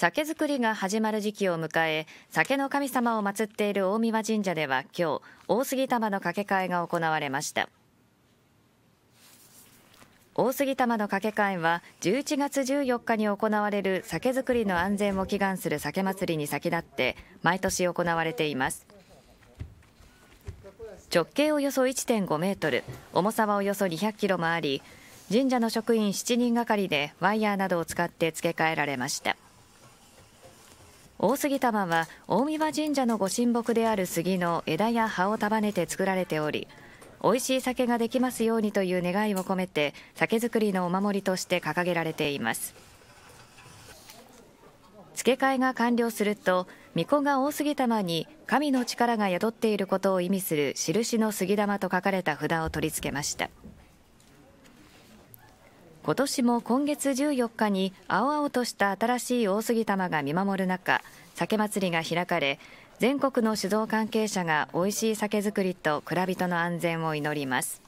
酒造りが始まる時期を迎え酒の神様を祀っている大神神社では今日大杉玉の掛け替えが行われました大杉玉の掛け替えは11月14日に行われる酒造りの安全を祈願する酒祭りに先立って毎年行われています直径およそ1.5メートル重さはおよそ200キロもあり神社の職員7人がかりでワイヤーなどを使って付け替えられました。大杉玉は大神神社のご神木である杉の枝や葉を束ねて作られており美味しい酒ができますようにという願いを込めて酒造りのお守りとして掲げられています付け替えが完了すると巫女が大杉玉に神の力が宿っていることを意味する印の杉玉と書かれた札を取り付けました。今年も今月14日に青々とした新しい大杉玉が見守る中酒祭りが開かれ全国の酒造関係者が美味しい酒造りと蔵人の安全を祈ります。